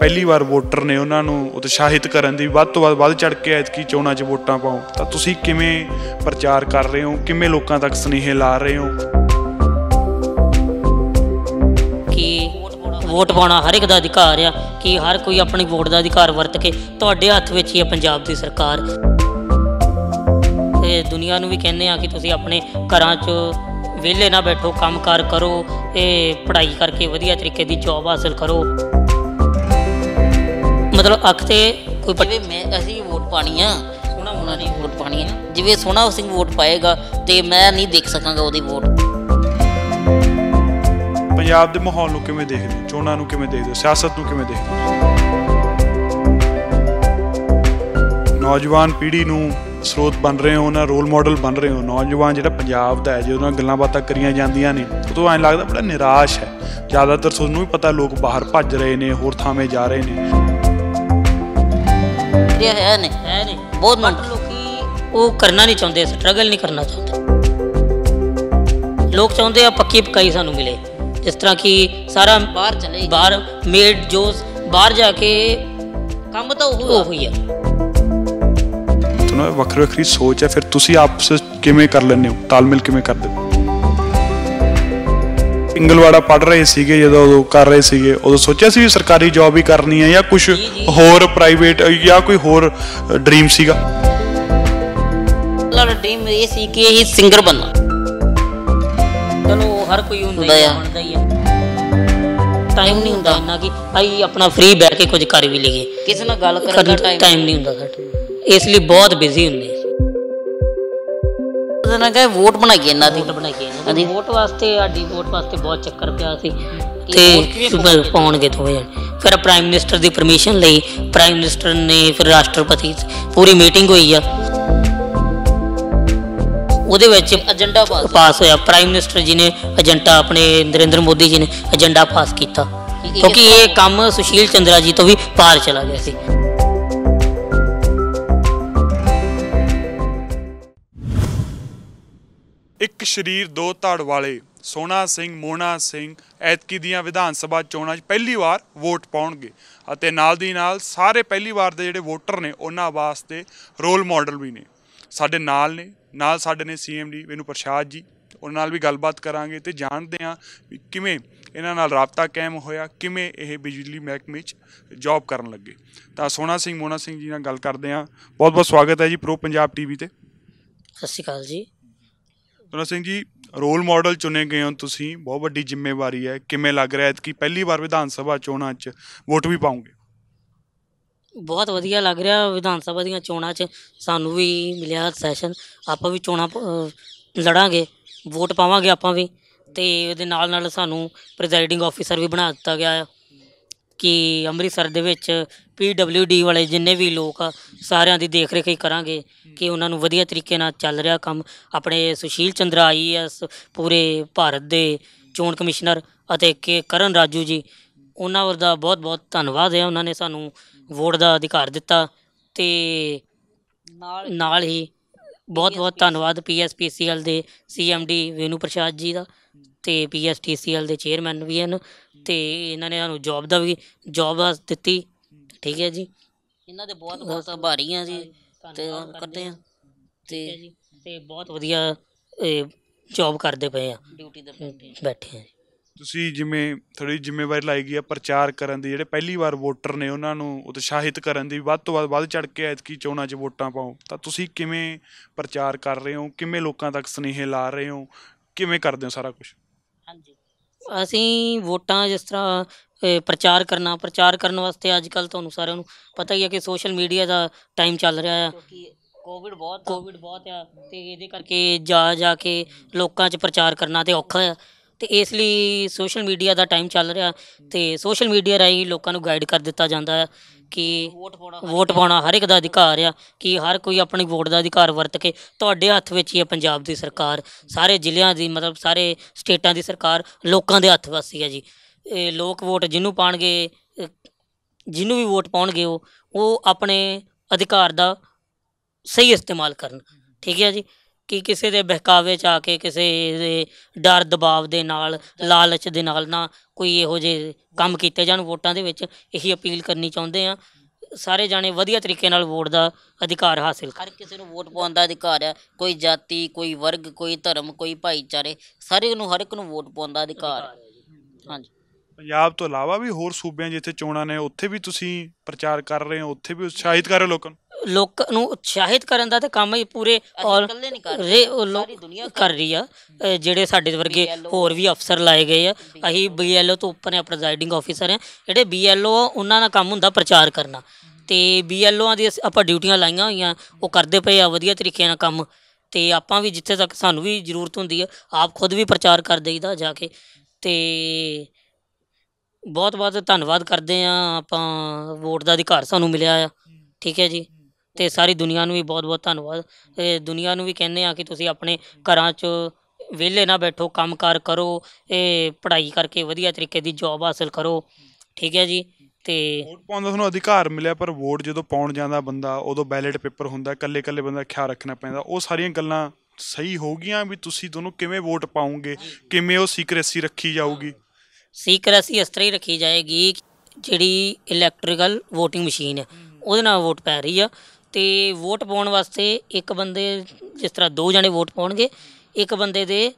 ਪਹਿਲੀ ਵਾਰ ਵੋਟਰ ਨੇ ਉਹਨਾਂ ਨੂੰ ਉਤਸ਼ਾਹਿਤ ਕਰਨ ਦੀ ਵੱਧ ਤੋਂ ਵੱਧ ਵੱਧ ਚੜ ਕੇ ਕੀ ਚੋਣਾਂ 'ਚ ਵੋਟਾਂ ਪਾਓ ਤਾਂ ਤੁਸੀਂ ਕਿਵੇਂ ਪ੍ਰਚਾਰ ਕਰ ਰਹੇ ਹੋ ਕਿਵੇਂ ਲੋਕਾਂ ਤੱਕ ਸੁਨੇਹੇ ਲਾ ਰਹੇ ਹੋ ਕਿ ਵੋਟ ਪਾਉਣਾ ਹਰ ਇੱਕ ਦਾ ਅਧਿਕਾਰ ਆ ਕਿ ਹਰ ਕੋਈ ਆਪਣੀ ਵੋਟ ਦਾ ਅਧਿਕਾਰ ਵਰਤ ਕੇ ਤੁਹਾਡੇ ਹੱਥ ਵਿੱਚ ਹੀ ਹੈ ਪੰਜਾਬ ਦੀ ਸਰਕਾਰ ਇਹ ਦੁਨੀਆ ਨੂੰ ਵੀ ਕਹਿੰਦੇ ਆ ਕਿ ਤੁਸੀਂ ਆਪਣੇ ਘਰਾਂ 'ਚ ਵਿਹਲੇ ਨਾ ਬੈਠੋ ਕੰਮਕਾਰ ਕਰੋ ਇਹ ਪੜ੍ਹਾਈ ਕਰਕੇ ਵਧੀਆ ਤਰੀਕੇ ਦੀ ਜੌਬ ਹਾਸਲ ਕਰੋ ਮਤਲਬ ਅੱਖ ਤੇ ਕੋਈ ਪੱਟੀ ਮੈਂ ਅਸੀਂ ਵੋਟ ਪਾਣੀ ਆ ਸੋਹਣਾ ਹੋਣਾ ਨਹੀਂ ਵੋਟ ਪਾਣੀ ਆ ਜਿਵੇਂ ਸੋਨਾ ਸਿੰਘ ਵੋਟ ਪਾਏਗਾ ਤੇ ਮੈਂ ਨਹੀਂ ਦੇਖ ਸਕਾਂਗਾ ਉਹਦੀ ਵੋਟ ਪੰਜਾਬ ਦੇ ਮਾਹੌਲ ਨੂੰ ਕਿਵੇਂ ਦੇਖਦੇ ਹੋ ਚੋਣਾਂ ਨੂੰ ਕਿਵੇਂ ਦੇਖਦੇ ਹੋ ਸਿਆਸਤ ਨੂੰ ਕਿਵੇਂ ਦੇਖਦੇ ਹੋ ਨੌਜਵਾਨ ਪੀੜ੍ਹੀ ਨੂੰ ਸਰੋਤ ਬਣ ਰਹੇ ਹੋ ਨਾ ਰੋਲ ਮਾਡਲ ਬਣ ਰਹੇ ਹੋ ਨੌਜਵਾਨ ਜਿਹੜਾ ਪੰਜਾਬ ਦਾ ਹੈ ਜਿਹਦੇ ਨਾਲ ਗੱਲਾਂ ਬਾਤਾਂ ਕਰੀਆਂ ਜਾਂਦੀਆਂ ਨੇ ਉਦੋਂ ਐਂ ਲੱਗਦਾ ਬੜਾ ਨਿਰਾਸ਼ ਹੈ ਜ਼ਿਆਦਾਤਰ ਸੋਨੂੰ ਵੀ ਪਤਾ ਲੋਕ ਬਾਹਰ ਭੱਜ ਰਹੇ ਨੇ ਹੋਰ ਥਾਵੇਂ ਜਾ ਰਹੇ ਨੇ ਜੇ ਹੈ ਨਹੀਂ ਹੈ ਨਹੀਂ ਬਹੁਤ ਬਟ ਲੋਕੀ ਉਹ ਕਰਨਾ ਨਹੀਂ ਚਾਹੁੰਦੇ ਸਟਰਗਲ ਨਹੀਂ ਕਰਨਾ ਚਾਹੁੰਦੇ ਲੋਕ ਚਾਹੁੰਦੇ ਆ ਪੱਕੀ ਪਕਾਈ ਸਾਨੂੰ ਮਿਲੇ ਜਿਸ ਤਰ੍ਹਾਂ ਕਿ ਸਾਰਾ ਬਾਹਰ ਚਲੇ ਬਾਹਰ ਮੇਡ ਜੋ ਬਾਹਰ ਜਾ ਕੇ ਕੰਮ ਤਾਂ ਉਹ ਹੋਈ ਆ ਤੁਹਾਨੂੰ ਵੱਖਰੀ ਵੱਖਰੀ ਸੋਚ ਹੈ ਫਿਰ ਤੁਸੀਂ ਆਪਸ ਕਿਵੇਂ ਕਰ ਲੈਂਦੇ ਹੋ ਤਾਲਮੇਲ ਕਿਵੇਂ ਕਰਦੇ ਹੋ ਪਿੰਗਲਵਾੜਾ ਪੜ ਰਹੇ ਸੀਗੇ ਜਦੋਂ ਉਹ ਕਰ ਰਹੇ ਸੀਗੇ ਉਦੋਂ ਸੋਚਿਆ ਸੀ ਵੀ ਸਰਕਾਰੀ ਜੌਬ ਹੀ ਕਰਨੀ ਹੈ ਜਾਂ ਕੁਝ ਹੋਰ ਪ੍ਰਾਈਵੇਟ ਜਾਂ ਕੋਈ ਹੋਰ ਡ੍ਰੀਮ ਸੀਗਾ ਮੇਰਾ ਡ੍ਰੀਮ ਇਹ ਸੀ ਕਿ ਇਹ ਸਿੰਗਰ ਬਣਨਾ ਚਲੋ ਹਰ ਕੋਈ ਹੁੰਦਾ ਹੀ ਬਣਦਾ ਹੀ ਹੈ ਟਾਈਮ ਨਹੀਂ ਹੁੰਦਾ ਇੰਨਾ ਕਿ ਆਈ ਆਪਣਾ ਫ੍ਰੀ ਬੈਠ ਕੇ ਕੁਝ ਕਰ ਵੀ ਲਈਏ ਕਿਸੇ ਨਾਲ ਗੱਲ ਕਰਨ ਦਾ ਟਾਈਮ ਨਹੀਂ ਹੁੰਦਾ ਸਾਡੇ ਇਸ ਲਈ ਬਹੁਤ ਬਿਜ਼ੀ ਹੁੰਦੇ ਦੇ ਨਾਲ ਕਹੇ ਵੋਟ ਕੇ ਇਹਨਾਂ ਦੀ ਵੋਟ ਬਣਾ ਕੇ ਇਹਨਾਂ ਦੀ ਵੋਟ ਵਾਸਤੇ ਸਾਡੀ ਵੋਟ ਵਾਸਤੇ ਬਹੁਤ ਚੱਕਰ ਪਿਆ ਸੀ ਤੇ ਬ- ਪਾਉਣਗੇ ਤੋਂ ਜਣੇ ਫਿਰ ਪ੍ਰਾਈਮ ਮਿਨਿਸਟਰ ਦੀ ਪਰਮਿਸ਼ਨ ਲਈ ਪ੍ਰਾਈਮ ਮਿਨਿਸਟਰ ਨੇ ਫਿਰ ਰਾਸ਼ਟਰਪਤੀ ਪੂਰੀ ਮੀਟਿੰਗ ਹੋਈ ਆ ਉਹਦੇ ਵਿੱਚ ਏਜੰਡਾ ਪਾਸ ਹੋਇਆ ਪ੍ਰਾਈਮ ਮਿਨਿਸਟਰ ਜੀ ਨੇ ਏਜੰਡਾ ਆਪਣੇ ਨਰਿੰਦਰ ਮੋਦੀ ਜੀ ਨੇ ਏਜੰਡਾ ਪਾਸ ਕੀਤਾ ਕਿਉਂਕਿ ਇਹ ਕੰਮ ਸੁਸ਼ੀਲ ਚੰਦਰਾ ਜੀ ਤੋਂ ਵੀ ਪਾਰ ਚਲਾ ਗਿਆ ਸੀ ਇੱਕ ਸ਼ਰੀਰ ਦੋ ਧੜ ਵਾਲੇ ਸੋਨਾ ਸਿੰਘ ਮੋਨਾ ਸਿੰਘ ਐਤਕੀ ਦੀਆਂ ਵਿਧਾਨ ਸਭਾ ਚੋਣਾਂ 'ਚ ਪਹਿਲੀ ਵਾਰ ਵੋਟ ਪਾਉਣਗੇ ਅਤੇ ਨਾਲ ਦੀ ਨਾਲ ਸਾਰੇ ਪਹਿਲੀ ਵਾਰ ਦੇ ਜਿਹੜੇ ਵੋਟਰ ਨੇ ਉਹਨਾਂ ਵਾਸਤੇ ਰੋਲ ਮਾਡਲ ਵੀ ਨੇ ਸਾਡੇ ਨਾਲ ਨੇ ਨਾਲ ਸਾਡੇ ਨੇ ਸੀਐਮਡੀ ਵੈਨੂ ਪ੍ਰਸ਼ਾਦ ਜੀ ਉਹਨਾਂ ਨਾਲ ਵੀ ਗੱਲਬਾਤ ਕਰਾਂਗੇ ਤੇ ਜਾਣਦੇ ਆ ਕਿਵੇਂ ਇਹਨਾਂ ਨਾਲ ਰابطਾ ਕਾਇਮ ਹੋਇਆ ਕਿਵੇਂ ਇਹ ਬਿਜਲੀ ਮਹਿਕਮੇ 'ਚ ਜੌਬ ਕਰਨ ਲੱਗੇ ਤਾਂ ਸੋਨਾ ਸਿੰਘ ਮੋਨਾ ਸਿੰਘ ਜੀ ਨਾਲ ਗੱਲ ਕਰਦੇ ਆ ਬਹੁਤ ਬਹੁਤ ਸਵਾਗਤ ਹੈ ਜੀ ਪ੍ਰੋ ਪੰਜਾਬ ਟੀਵੀ ਤੇ ਸਤਿ ਸ਼੍ਰੀ ਅਕਾਲ ਜੀ ਤੁਨਾ ਸਿੰਘ ਜੀ ਰੋਲ ਮਾਡਲ ਚੁਣੇ ਗਏ ਹੋ ਤੁਸੀਂ ਬਹੁਤ ਵੱਡੀ ਜ਼ਿੰਮੇਵਾਰੀ ਹੈ ਕਿਵੇਂ ਲੱਗ ਰਿਹਾ ਹੈ ਕਿ ਪਹਿਲੀ ਵਾਰ ਵਿਧਾਨ ਸਭਾ ਚੋਣਾਂ 'ਚ ਵੋਟ ਵੀ ਪਾਉਂਗੇ ਬਹੁਤ ਵਧੀਆ ਲੱਗ ਰਿਹਾ ਵਿਧਾਨ ਸਭਾ ਦੀਆਂ ਚੋਣਾਂ 'ਚ ਸਾਨੂੰ ਵੀ ਮਿਲਿਆ ਸੈਸ਼ਨ ਆਪਾਂ ਵੀ ਚੋਣਾਂ ਲੜਾਂਗੇ ਵੋਟ ਪਾਵਾਂਗੇ ਆਪਾਂ ਵੀ ਤੇ ਉਹਦੇ ਨਾਲ ਨਾਲ ਸਾਨੂੰ ਪ੍ਰੈਜ਼ਾਈਡਿੰਗ ਆਫੀਸਰ ਵੀ ਬਣਾ ਦਿੱਤਾ ਗਿਆ ਹੈ ਕਿ ਅੰਮ੍ਰਿਤਸਰ ਦੇ ਵਿੱਚ PWD ਵਾਲੇ ਜਿੰਨੇ ਵੀ ਲੋਕ ਆ ਸਾਰਿਆਂ ਦੀ ਦੇਖ ਰੇਖ ਹੀ ਕਰਾਂਗੇ ਕਿ ਉਹਨਾਂ ਨੂੰ ਵਧੀਆ ਤਰੀਕੇ ਨਾਲ ਚੱਲ ਰਿਹਾ ਕੰਮ ਆਪਣੇ ਸੁਸ਼ੀਲ ਚੰਦਰਾ ਆਈਐਸ ਪੂਰੇ ਭਾਰਤ ਦੇ ਚੋਣ ਕਮਿਸ਼ਨਰ ਅਤੇ ਕੇ ਕਰਨ ਰਾਜੂ ਜੀ ਉਹਨਾਂ ਦਾ ਬਹੁਤ ਬਹੁਤ ਧੰਨਵਾਦ ਹੈ ਉਹਨਾਂ ਨੇ ਸਾਨੂੰ ਵੋਟ ਦਾ ਅਧਿਕਾਰ ਦਿੱਤਾ ਤੇ ਨਾਲ ਹੀ ਬਹੁਤ ਬਹੁਤ ਧੰਨਵਾਦ ਪੀਐਸਪੀਸੀਐਲ ਦੇ ਸੀਐਮਡੀ ਵੇਨੂ ਪ੍ਰਸ਼ਾਦ ਜੀ ਦਾ ਤੇ ਪੀਐਸਟੀਸੀਐਲ ਦੇ ਚੇਅਰਮੈਨ ਵੀ ਹਨ ਤੇ ਇਹਨਾਂ ਨੇ ਸਾਨੂੰ ਜੌਬ ਦਾ ਵੀ ਜੌਬ ਦਿੱਤੀ ਠੀਕ ਹੈ ਜੀ ਇਹਨਾਂ ਦੇ ਬਹੁਤ ਬਹੁਤ ਆਭਾਰੀ ਆ ਜੀ ਤੇ ਕਰਦੇ ਆ ਤੇ ਤੇ ਬਹੁਤ ਵਧੀਆ ਜੌਬ ਕਰਦੇ ਪਏ ਆ ਡਿਊਟੀ ਦੇ ਬੈਠੇ ਆ ਤੁਸੀਂ ਜਿਵੇਂ ਥੋੜੀ ਜ਼ਿੰਮੇਵਾਰੀ ਲਾਈ ਗਈ ਆ ਪ੍ਰਚਾਰ ਕਰਨ ਦੀ ਜਿਹੜੇ ਪਹਿਲੀ ਵਾਰ ਵੋਟਰ ਨੇ ਉਹਨਾਂ ਨੂੰ ਉਤਸ਼ਾਹਿਤ ਕਰਨ ਦੀ ਵੱਧ ਤੋਂ ਵੱਧ ਵੱਧ ਚੜ ਕੇ ਐਤਕੀ ਚੋਣਾਂ 'ਚ ਵੋਟਾਂ ਪਾਓ ਤਾਂ ਤੁਸੀਂ ਕਿਵੇਂ ਪ੍ਰਚਾਰ ਕਰ ਰਹੇ ਹੋ ਕਿਵੇਂ ਲੋਕਾਂ ਤੱਕ ਸਨੇਹ ਲਾ ਰਹੇ ਹੋ ਕਿਵੇਂ ਕਰਦੇ ਹੋ ਸਾਰਾ ਕੁਝ ਹਾਂਜੀ ਅਸੀਂ ਵੋਟਾਂ ਜਿਸ ਤਰ੍ਹਾਂ ਪ੍ਰਚਾਰ ਕਰਨਾ ਪ੍ਰਚਾਰ ਕਰਨ ਵਾਸਤੇ ਅੱਜ ਕੱਲ ਤੁਹਾਨੂੰ ਸਾਰਿਆਂ ਨੂੰ ਪਤਾ ਹੀ ਹੈ ਕਿ ਸੋਸ਼ਲ ਮੀਡੀਆ ਦਾ ਟਾਈਮ ਚੱਲ ਰਿਹਾ ਹੈ ਕੋਵਿਡ ਬਹੁਤ ਕੋਵਿਡ ਬਹੁਤ ਆ ਤੇ ਇਹਦੇ ਕਰਕੇ ਜਾ ਜਾ ਕੇ ਲੋਕਾਂ 'ਚ ਪ੍ਰਚਾਰ ਕਰਨਾ ਤੇ ਔਖਾ ਆ ਤੇ ਇਸ ਲਈ ਸੋਸ਼ਲ ਮੀਡੀਆ ਦਾ ਟਾਈਮ ਚੱਲ ਰਿਹਾ ਤੇ ਸੋਸ਼ਲ ਮੀਡੀਆ ਰਾਹੀਂ ਲੋਕਾਂ ਨੂੰ ਗਾਈਡ ਕਰ ਦਿੱਤਾ ਜਾਂਦਾ ਹੈ ਕਿ ਵੋਟ ਪਾਉਣਾ ਹਰ ਇੱਕ ਦਾ ਅਧਿਕਾਰ ਆ ਕਿ ਹਰ ਕੋਈ ਆਪਣੀ ਵੋਟ ਦਾ ਅਧਿਕਾਰ ਵਰਤ ਕੇ ਤੁਹਾਡੇ ਹੱਥ ਵਿੱਚ ਹੀ ਹੈ ਪੰਜਾਬ ਦੀ ਸਰਕਾਰ ਸਾਰੇ ਜ਼ਿਲ੍ਹਿਆਂ ਦੀ ਮਤਲਬ ਸਾਰੇ ਸਟੇਟਾਂ ਦੀ ਸਰਕਾਰ ਲੋਕਾਂ ਦੇ ਹੱਥ ਵਸੀ ਹੈ ਜੀ ਇਹ ਲੋਕ ਵੋਟ ਜਿਹਨੂੰ ਪਾਣਗੇ ਜਿਹਨੂੰ ਵੀ ਵੋਟ ਪਾਉਣਗੇ ਉਹ ਉਹ ਆਪਣੇ ਅਧਿਕਾਰ ਦਾ ਸਹੀ ਇਸਤੇਮਾਲ ਕਰਨ ਠੀਕ ਹੈ ਜੀ ਕਿ ਕਿਸੇ ਦੇ ਬਹਿਕਾਵੇ ਚ ਆ ਕੇ ਕਿਸੇ ਦੇ ਡਰ ਦਬਾਅ ਦੇ ਨਾਲ ਲਾਲਚ ਦੇ ਨਾਲ ਨਾ ਕੋਈ ਇਹੋ ਜਿਹੇ ਕੰਮ ਕੀਤੇ ਜਾਣ ਵੋਟਾਂ ਦੇ ਵਿੱਚ ਇਹੀ ਅਪੀਲ ਕਰਨੀ ਚਾਹੁੰਦੇ ਆ ਸਾਰੇ ਜਾਣੇ ਵਧੀਆ ਤਰੀਕੇ ਨਾਲ ਵੋਟ ਦਾ ਅਧਿਕਾਰ ਹਾਸਲ ਕਰ ਕਿਸੇ ਨੂੰ ਵੋਟ ਪਾਉਣ ਦਾ ਅਧਿਕਾਰ ਹੈ ਕੋਈ ਜਾਤੀ ਕੋਈ ਵਰਗ ਕੋਈ ਧਰਮ ਕੋਈ ਭਾਈਚਾਰੇ ਸਾਰੇ ਨੂੰ ਹਰ ਇੱਕ ਨੂੰ ਵੋਟ ਪਾਉਣ ਦਾ ਅਧਿਕਾਰ ਹੈ ਹਾਂਜੀ ਪੰਜਾਬ ਤੋਂ ਇਲਾਵਾ ਵੀ ਹੋਰ ਸੂਬਿਆਂ ਜਿੱਥੇ ਚੋਣਾਂ ਨੇ ਉੱਥੇ ਵੀ ਤੁਸੀਂ ਪ੍ਰਚਾਰ ਕਰ ਰਹੇ ਹੋ ਉੱਥੇ ਵੀ ਉਤਸ਼ਾਹਿਤ ਕਰ ਰਹੇ ਲੋਕਾਂ ਨੂੰ ਲੋਕਾਂ ਨੂੰ ਉਤਸ਼ਾਹਿਤ ਕਰਨ ਦਾ ਤੇ ਕੰਮ ਹੀ ਪੂਰੇ ਔਰ ਇਕੱਲੇ ਨਹੀਂ ਕਰ ਰੇ- ਉਹ ਲੋਕ ਦੁਨੀਆ ਕਰ ਰਹੀ ਆ ਜਿਹੜੇ ਸਾਡੇ ਵਰਗੇ ਹੋਰ ਵੀ ਅਫਸਰ ਲਾਏ ਗਏ ਆ ਅਸੀਂ ਬੀਐਲਓ ਤੋਂ ਉੱਪਰ ਨੇ ਪ੍ਰੈਜ਼ਾਈਡਿੰਗ ਆਫੀਸਰ ਆ ਜਿਹੜੇ ਬੀਐਲਓ ਉਹਨਾਂ ਦਾ ਕੰਮ ਹੁੰਦਾ ਪ੍ਰਚਾਰ ਕਰਨਾ ਤੇ ਬੀਐਲਓਆਂ ਦੀ ਆਪਾਂ ਡਿਊਟੀਆਂ ਲਾਈਆਂ ਹੋਈਆਂ ਉਹ ਕਰਦੇ ਪਏ ਆ ਵਧੀਆ ਤਰੀਕੇ ਨਾਲ ਕੰਮ ਤੇ ਆਪਾਂ ਵੀ ਜਿੱਥੇ ਤੱਕ ਸਾਨੂੰ ਵੀ ਜ਼ਰੂਰਤ ਹੁੰਦੀ ਆ ਆਪ ਖੁਦ ਵੀ ਪ੍ਰਚਾਰ ਕਰ ਦੇਈਦਾ ਜਾ ਕੇ ਤੇ ਬਹੁਤ ਬਹੁਤ ਧੰਨਵਾਦ ਕਰਦੇ ਆ ਆਪਾਂ ਵੋਟ ਦਾ ਅਧਿਕਾਰ ਸਾਨੂੰ ਮਿਲਿਆ ਆ ਠੀਕ ਹੈ ਜੀ ਤੇ ਸਾਰੀ ਦੁਨੀਆ ਨੂੰ ਵੀ ਬਹੁਤ-ਬਹੁਤ ਧੰਨਵਾਦ ਇਹ ਦੁਨੀਆ ਨੂੰ ਵੀ ਕਹਿੰਦੇ ਆ ਕਿ ਤੁਸੀਂ ਆਪਣੇ ਘਰਾਂ 'ਚ ਵਿਹਲੇ ਨਾ ਬੈਠੋ ਕੰਮਕਾਰ ਕਰੋ ਇਹ ਪੜ੍ਹਾਈ ਕਰਕੇ ਵਧੀਆ ਤਰੀਕੇ ਦੀ ਜੌਬ ਹਾਸਲ ਕਰੋ ਠੀਕ ਹੈ ਜੀ ਤੇ ਵੋਟ ਪਾਉਣ ਦਾ ਤੁਹਾਨੂੰ ਅਧਿਕਾਰ ਮਿਲਿਆ ਪਰ ਵੋਟ ਜਦੋਂ ਪਾਉਣ ਜਾਂਦਾ ਬੰਦਾ ਉਦੋਂ ਬੈਲਟ ਪੇਪਰ ਹੁੰਦਾ ਇਕੱਲੇ-ਇਕੱਲੇ ਬੰਦਾ ਖਿਆਲ ਰੱਖਣਾ ਪੈਂਦਾ ਉਹ ਸਾਰੀਆਂ ਗੱਲਾਂ ਸਹੀ ਹੋ ਗਈਆਂ ਵੀ ਤੁਸੀਂ ਦੋਨੋਂ ਕਿਵੇਂ ਵੋਟ ਪਾਉਂਗੇ ਕਿਵੇਂ ਉਹ ਸੀਕ੍ਰੇਸੀ ਰੱਖੀ ਜਾਊਗੀ ਸੀਕ੍ਰੇਸੀ ਇਸ ਤਰ੍ਹਾਂ ਹੀ ਰੱਖੀ ਜਾਏਗੀ ਜਿਹੜੀ ਇਲੈਕਟ੍ਰੀਕਲ VOTING ਮਸ਼ੀਨ ਹੈ ਉਹਦੇ ਨਾਲ ਵੋਟ ਪੈ ਰਹੀ ਆ ਤੇ ਵੋਟ ਪਾਉਣ ਵਾਸਤੇ ਇੱਕ ਬੰਦੇ ਜਿਸ ਤਰ੍ਹਾਂ ਦੋ ਜਣੇ ਵੋਟ ਪਾਉਣਗੇ ਇੱਕ ਬੰਦੇ ਦੇ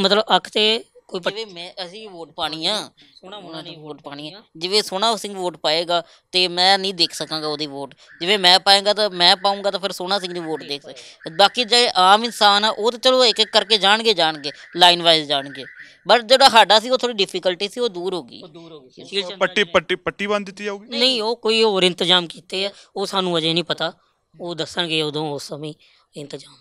ਮਤਲਬ ਅੱਖ ਤੇ ਕੋਈ ਜਿਵੇਂ ਮੈਂ ਅਸੀਂ ਵੋਟ ਪਾਣੀ ਆ ਸੋਹਣਾ ਮੁੰਡਾ ਨਹੀਂ ਵੋਟ ਪਾਣੀ ਆ ਜਿਵੇਂ ਸੋਹਣਾ ਸਿੰਘ ਵੋਟ ਪਾਏਗਾ ਤੇ ਮੈਂ ਨਹੀਂ ਦੇਖ ਸਕਾਂਗਾ ਉਹਦੀ ਵੋਟ ਜਿਵੇਂ ਮੈਂ ਪਾਏਗਾ ਤਾਂ ਮੈਂ ਪਾਉਂਗਾ ਤਾਂ ਫਿਰ ਸੋਹਣਾ ਸਿੰਘ ਦੀ ਵੋਟ ਦੇਖ ਸਕਦਾ ਬਾਕੀ ਜੇ ਆਮ ਇਨਸਾਨ ਆ ਉਹ ਤਾਂ ਚਲੋ ਇੱਕ ਇੱਕ ਕਰਕੇ ਜਾਣਗੇ ਜਾਣਗੇ ਲਾਈਨ ਵਾਈਜ਼ ਜਾਣਗੇ ਬਟ ਜਿਹੜਾ ਸਾਡਾ ਸੀ ਉਹ ਥੋੜੀ ਡਿਫਿਕਲਟੀ ਸੀ ਉਹ ਦੂਰ ਹੋ ਗਈ ਦੂਰ ਹੋ ਗਈ ਪੱਟੀ ਪੱਟੀ ਪੱਟੀ ਬੰਦ ਦਿੱਤੀ ਜਾਊਗੀ ਨਹੀਂ ਉਹ ਕੋਈ ਹੋਰ ਇੰਤਜ਼ਾਮ ਕੀਤੇ ਆ ਉਹ ਸਾਨੂੰ ਅਜੇ ਨਹੀਂ ਪਤਾ ਉਹ ਦੱਸਣਗੇ ਉਦੋਂ ਉਸ ਸਮੇਂ ਇੰਤਜ਼ਾਮ